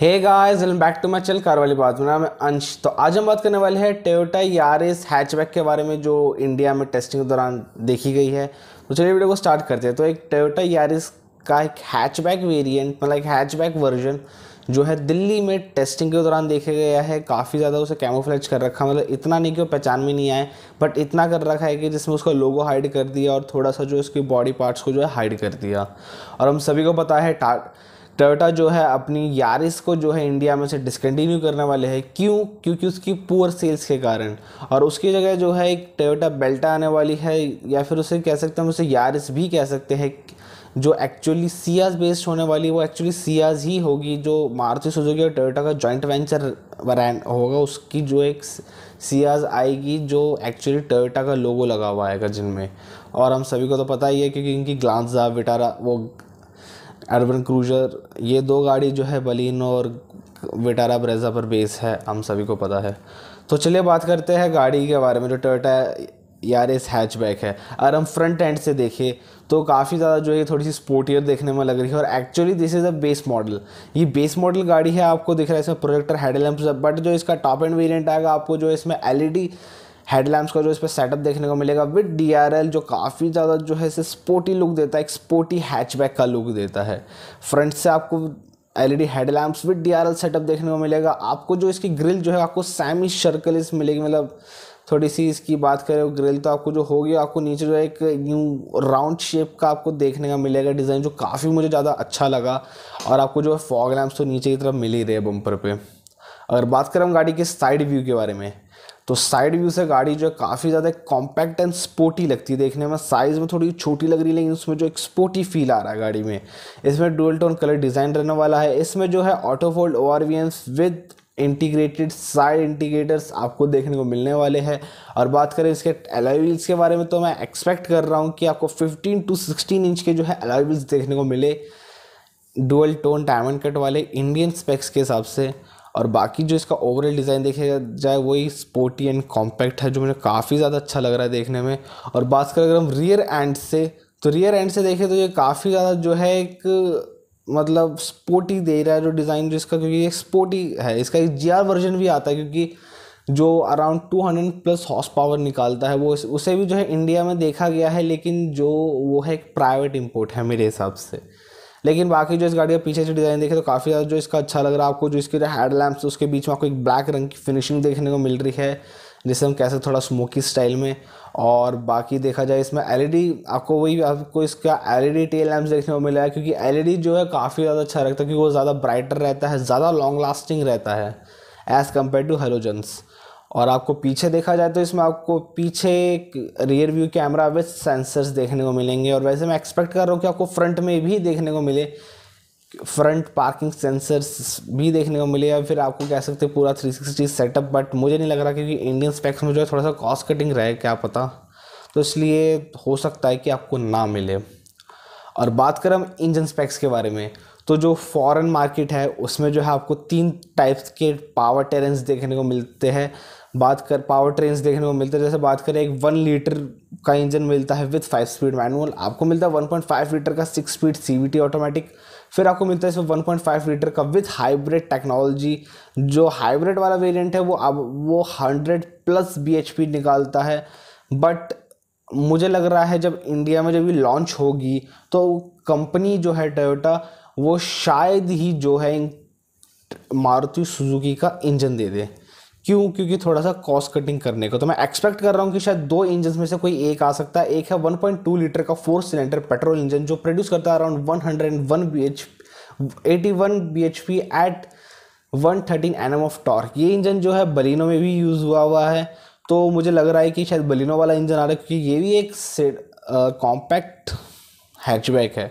hey guys welcome back to my चल car वाली बात मेरा नाम है अंश तो आज हम बात करने वाले हैं टोयोटा यारिस हैचबैक के बारे में जो इंडिया में टेस्टिंग के दौरान देखी गई है तो चलिए वीडियो को स्टार्ट करते हैं तो एक टोयोटा यारिस का एक हैचबैक वेरिएंट मतलब एक हैचबैक वर्जन जो है दिल्ली में टेस्टिंग के दौरान देखा गया है काफ़ी ज़्यादा उसे कैमोफ्लेज कर रखा मतलब इतना नहीं कि वो पहचान में नहीं आए बट इतना कर रखा है कि जिसमें उसका लोगो हाइड कर दिया और थोड़ा सा जो उसकी बॉडी पार्ट्स को जो है हाइड कर दिया और हम सभी को पता है टोयोटा जो है अपनी यारिस को जो है इंडिया में से डिसकंटिन्यू करने वाले हैं क्यों क्योंकि उसकी पुअर सेल्स के कारण और उसकी जगह जो है एक टोयोटा बेल्टा आने वाली है या फिर उसे कह सकते हैं उसे यारिस भी कह सकते हैं जो एक्चुअली सियाज बेस्ड होने वाली वो एक्चुअली सियाज ही होगी जो मारुति सुजुकी और टोयोटा का जॉइंट वेंचर ब्रांड होगा उसकी जो एक सियाज आएगी जो एक्चुअली टोयोटा का लोगो लगा हुआ आएगा जिनमें और हम सभी को तो पता ही है क्योंकि इनकी ग्लांजा विटारा वो अर्बन क्रूजर ये दो गाड़ी जो है बलिन और विटारा ब्रेजा पर बेस है हम सभी को पता है तो चलिए बात करते हैं गाड़ी के बारे में जो टोटा यार इस हैचबैक है अगर हम फ्रंट एंड से देखें तो काफ़ी ज़्यादा जो है थोड़ी सी स्पोर्टियर देखने में लग रही है और actually this is a base model ये बेस मॉडल गाड़ी है आपको दिख रहा है इसमें प्रोजेक्टर हेडलैम्प बट जो इसका टॉप एंड वेरिएंट आएगा आपको जो इसमें एलईडी हेडलैम्प्स का जो इस पर सेटअप देखने को मिलेगा विद डी जो काफ़ी ज़्यादा जो है इसे स्पोर्टी लुक देता है एक स्पोर्टी हैचबैक का लुक देता है फ्रंट से आपको L E D headlamps with D setup देखने को मिलेगा आपको जो इसकी ग्रिल जो है आपको सेमी सर्कल इस मिलेगी मतलब थोड़ी सी इसकी बात करें ग्रिल तो आपको जो होगी आपको नीचे जो एक न्यू राउंड शेप का आपको देखने का मिलेगा डिज़ाइन जो काफ़ी मुझे ज़्यादा अच्छा लगा और आपको जो है फॉग लैम्प्स तो नीचे की तरफ मिल ही रहे बम्पर पे अगर बात करें हम गाड़ी के साइड व्यू के बारे में तो साइड व्यू से गाड़ी जो है काफ़ी ज़्यादा कॉम्पैक्ट एंड स्पोर्टी लगती है देखने में साइज़ में थोड़ी छोटी लग रही है लेकिन उसमें जो एक स्पोर्टी फील आ रहा है गाड़ी में इसमें डुअल टोन कलर डिज़ाइन रहने वाला है इसमें जो है autofold O R with integrated side integrators आपको देखने को मिलने वाले हैं और बात करें इसके एलॉय व्हील्स के बारे में तो मैं एक्सपेक्ट कर रहा हूँ कि आपको 15 टू 16 इंच के जो है एलाई व्हील्स देखने को मिले डुअल टोन डायमंड कट वाले इंडियन स्पेक्स के हिसाब से और बाकी जो इसका ओवरऑल डिज़ाइन देखा जाए वही स्पोर्टी एंड कॉम्पैक्ट है जो मुझे काफ़ी ज़्यादा अच्छा लग रहा है देखने में और बात करें अगर हम रियर एंड से तो रियर एंड से देखें तो ये काफ़ी ज़्यादा जो है एक मतलब स्पोर्टी दे रहा है जो डिज़ाइन जो इसका क्योंकि एक स्पोर्टी है इसका एक जी वर्जन भी आता है क्योंकि जो अराउंड 200 प्लस हॉर्स पावर निकालता है वो उसे भी जो है इंडिया में देखा गया है लेकिन जो वो है एक प्राइवेट इम्पोर्ट है मेरे हिसाब से लेकिन बाकी जो इस गाड़ी का पीछे से डिज़ाइन देखे तो काफ़ी ज़्यादा जो इसका अच्छा लग रहा है आपको जो इसके जो हेडलैम्प्स उसके बीच में आपको एक ब्लैक रंग की फिनिशिंग देखने को मिल रही है जिसे हम कैसे थोड़ा स्मोकी स्टाइल में और बाकी देखा जाए इसमें एलईडी आपको वही आपको इसका एलईडी टेल लैम्प देखने को मिला है क्योंकि एलईडी जो है काफ़ी ज़्यादा अच्छा लगता है क्योंकि वो ज़्यादा ब्राइटर रहता है ज़्यादा लॉन्ग लास्टिंग रहता है एज़ कम्पेयर टू हेलोजन्स और आपको पीछे देखा जाए तो इसमें आपको पीछे rear view camera with sensors देखने को मिलेंगे और वैसे मैं एक्सपेक्ट कर रहा हूँ कि आपको फ्रंट में भी देखने को मिले फ्रंट पार्किंग सेंसर्स भी देखने को मिले या फिर आपको कह सकते पूरा 360 सेटअप बट मुझे नहीं लग रहा क्योंकि इंडियन स्पेक्स में जो है थोड़ा सा कॉस्ट कटिंग रहे क्या पता तो इसलिए हो सकता है कि आपको ना मिले और बात करें हम इंजन स्पेक्स के बारे में तो जो फॉरेन मार्केट है उसमें जो है आपको तीन टाइप्स के पावर टेरेंस देखने को मिलते हैं बात कर पावर ट्रेन्स देखने को मिलते हैं जैसे बात करें एक वन लीटर का इंजन मिलता है विथ फाइव स्पीड मैनुअल आपको मिलता है वन पॉइंट फाइव लीटर का सिक्स स्पीड सी ऑटोमेटिक फिर आपको मिलता है इसमें वन पॉइंट फाइव लीटर का विथ हाइब्रिड टेक्नोलॉजी जो हाइब्रिड वाला वेरियंट है वो अब वो hundred plus B H P निकालता है बट मुझे लग रहा है जब इंडिया में जब ये लॉन्च होगी तो कंपनी जो है टोयोटा वो शायद ही जो है मारुति सुजुकी का इंजन दे दे क्यों क्योंकि थोड़ा सा कॉस्ट कटिंग करने को तो मैं एक्सपेक्ट कर रहा हूँ कि शायद दो इंजन में से कोई एक आ सकता है एक है 1.2 लीटर का फोर सिलेंडर पेट्रोल इंजन जो प्रोड्यूस करता है around 101 bh 81 bhp at 113 M of torque ये इंजन जो है बलिनो में भी यूज़ हुआ हुआ है तो मुझे लग रहा है कि शायद बलिनो वाला इंजन आ रहा है क्योंकि ये भी एक कॉम्पैक्ट हैचबैक है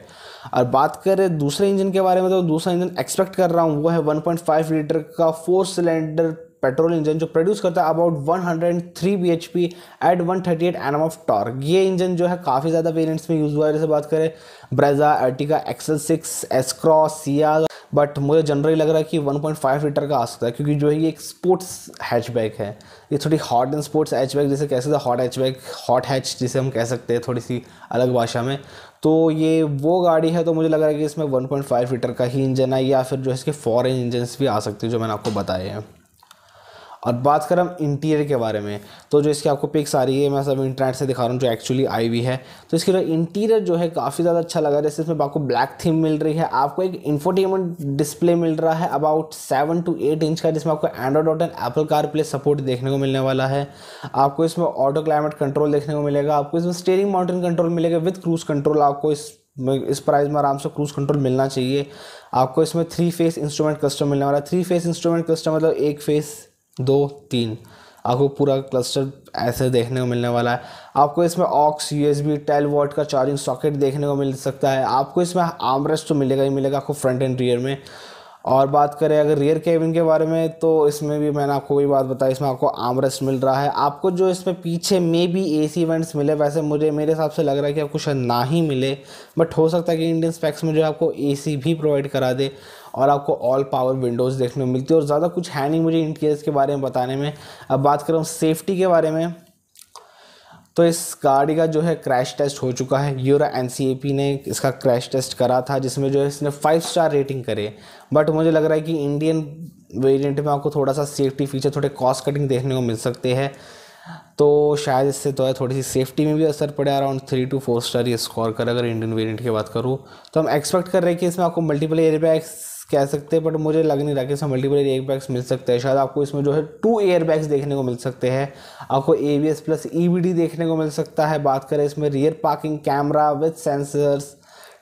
और बात करें दूसरे इंजन के बारे में तो दूसरा इंजन एक्सपेक्ट कर रहा हूँ वो है 1.5 लीटर का फोर सिलेंडर पेट्रोल इंजन जो प्रोड्यूस करता है about 103 bhp at 138 N M of torque ये इंजन जो है काफ़ी ज़्यादा वेरियंट्स में यूज़ हुआ है जैसे बात करें Brezza Ertiga XL six S Cross Ciaz but मुझे जनरली लग रहा है कि 1.5 लीटर का आ सकता है क्योंकि जो है ये एक स्पोर्ट्स हैचबैक है ये थोड़ी हॉट एंड स्पोर्ट्स हैचबैक जैसे कह सकते हैं हॉट हैचबैक हॉट हैच जिसे हम कह सकते हैं थोड़ी सी अलग भाषा में तो ये वो गाड़ी है तो मुझे लग रहा है कि इसमें 1.5 लीटर का ही इंजन है या फिर जो इसके फॉरेन इंजन भी आ सकते हैं जो मैंने आपको बताए हैं और बात करें हम इंटीरियर के बारे में तो जो इसकी आपको पिक्स आ रही है मैं सब इंटरनेट से दिखा रहा हूँ जो एक्चुअली आई हुई है तो इसके जो इंटीरियर जो है काफ़ी ज़्यादा अच्छा लगा जैसे इसमें आपको ब्लैक थीम मिल रही है आपको एक इन्फोटेनमेंट डिस्प्ले मिल रहा है about seven two eight inch का जिसमें आपको Android Auto and Apple CarPlay support देखने को मिलने वाला है आपको इसमें ऑटो क्लाइमेट कंट्रोल देखने को मिलेगा आपको इसमें स्टेयरिंग माउंटेन कंट्रोल मिलेगा विद क्रूज कंट्रोल आपको इस इस प्राइस में आराम से क्रूज कंट्रोल मिलना चाहिए आपको इसमें थ्री फेस इंस्ट्रूमेंट कस्टम मिलने वाला है थ्री फेस इंस्ट्रूमेंट कस्टम मतलब एक फेस दो तीन आपको पूरा क्लस्टर ऐसे देखने को मिलने वाला है आपको इसमें aux U S B twelve volt का चार्जिंग सॉकेट देखने को मिल सकता है आपको इसमें आमरेस्ट तो मिलेगा ही मिलेगा आपको फ्रंट एंड रियर में और बात करें अगर रियर केबिन के बारे में तो इसमें भी मैंने आपको वही बात बताई इसमें आपको आमरेस्ट मिल रहा है आपको जो इसमें पीछे में भी ए सी वेंट्स मिले वैसे मुझे मेरे हिसाब से लग रहा है कि आपको शायद ना ही मिले बट हो सकता है कि इंडियन स्पैक्स में जो आपको ए सी भी प्रोवाइड करा दे और आपको ऑल पावर विंडोज़ देखने को मिलती है और ज़्यादा कुछ है नहीं मुझे केस के बारे में बताने में अब बात करूँ सेफ्टी के बारे में तो इस गाड़ी का जो है क्रैश टेस्ट हो चुका है यूरा एन ने इसका क्रैश टेस्ट करा था जिसमें जो है इसने फाइव स्टार रेटिंग करे बट मुझे लग रहा है कि इंडियन वेरिएंट में आपको थोड़ा सा सेफ्टी फीचर थोड़े कॉस्ट कटिंग देखने को मिल सकते हैं तो शायद इससे तो है थोड़ी सी सेफ्टी में भी असर पड़े around three two four star ये स्कोर कर अगर इंडियन वेरिएंट की बात करूँ तो हम एक्सपेक्ट कर रहे हैं कि इसमें आपको मल्टीपल एयरबैग्स कह सकते हैं बट मुझे लग नहीं रहा कि इसमें मल्टीपल एयर बैग्स मिल सकते हैं शायद आपको इसमें जो है टू एयर बैग्स देखने को मिल सकते हैं आपको A B S plus E B D देखने को मिल सकता है बात करें इसमें rear parking camera with sensors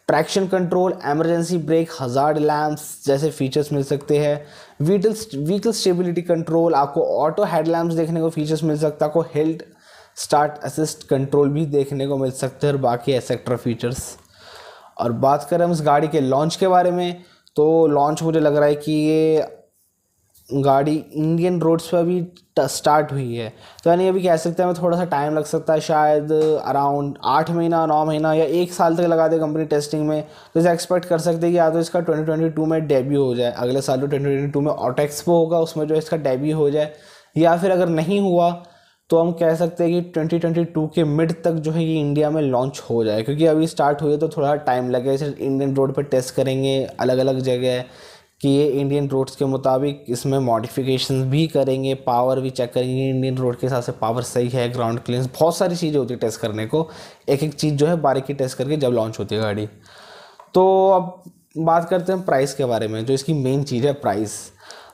traction control emergency brake hazard lamps जैसे फीचर्स मिल सकते हैं व्हीकल्स व्हीकल स्टेबिलिटी कंट्रोल आपको ऑटो हेड देखने को फीचर्स मिल सकता है आपको हेल्ट स्टार्ट असिस्ट कंट्रोल भी देखने को मिल सकते हैं और बाकी एसेक्ट्रा फीचर्स और बात करें हम इस गाड़ी के लॉन्च के बारे में तो लॉन्च मुझे लग रहा है कि ये गाड़ी इंडियन रोड्स पर अभी स्टार्ट हुई है तो यानी अभी कह सकते हैं थोड़ा सा टाइम लग सकता है शायद अराउंड आठ महीना नौ महीना या एक साल तक लगा दे कंपनी टेस्टिंग में तो इसे एक्सपेक्ट कर सकते हैं कि या तो इसका 2022 में डेब्यू हो जाए अगले साल तो 2022 में ऑटो एक्सपो होगा उसमें जो इसका डेब्यू हो जाए या फिर अगर नहीं हुआ तो हम कह सकते हैं कि 2022 के मिड तक जो है ये इंडिया में लॉन्च हो जाए क्योंकि अभी स्टार्ट हुई है तो थोड़ा टाइम लगे इसे इंडियन रोड पर टेस्ट करेंगे अलग अलग जगह कि ये इंडियन रोड्स के मुताबिक इसमें मॉडिफिकेशन भी करेंगे पावर भी चेक करेंगे इंडियन रोड के हिसाब से पावर सही है ग्राउंड क्लीन बहुत सारी चीज़ें होती है टेस्ट करने को एक एक चीज़ जो है बारीकी टेस्ट करके जब लॉन्च होती है गाड़ी तो अब बात करते हैं प्राइस के बारे में जो इसकी मेन चीज़ है प्राइस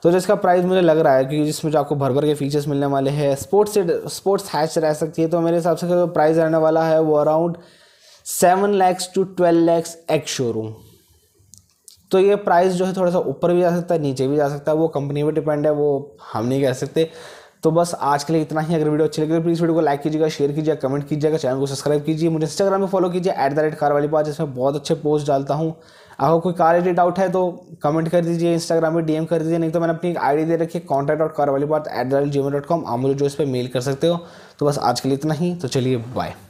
तो जिसका प्राइस मुझे लग रहा है क्योंकि जिसमें जो आपको भर भर के फीचर्स मिलने वाले हैं स्पोर्ट्स से स्पोर्ट्स हैच रह सकती है तो मेरे हिसाब से जो प्राइस रहने वाला है वो around seven lakhs to twelve lakhs ex showroom तो ये प्राइस जो है थोड़ा सा ऊपर भी जा सकता है नीचे भी जा सकता है वो कंपनी पर डिपेंड है वो हम नहीं कह सकते तो बस आज के लिए इतना ही अगर वीडियो अच्छी लगी तो प्लीज़ वीडियो को लाइक कीजिएगा शेयर कीजिएगा कमेंट कीजिएगा चैनल को सब्सक्राइब कीजिए मुझे इंस्टाग्राम में फॉलो कीजिए एट द रेट कार वाली बात जिसमें बहुत अच्छे पोस्ट डालता हूँ अगर कोई कार डाउट है तो कमेंट कर दीजिए इंस्टाग्राम पर डीएम कर दीजिए नहीं तो मैंने अपनी एक आईडी दे रखी है कॉन्टैक्ट डॉट कार वाली बात at the rate Gmail dot com आप मुझे जो इस पर मेल कर सकते हो तो बस आज के लिए इतना ही तो चलिए बाय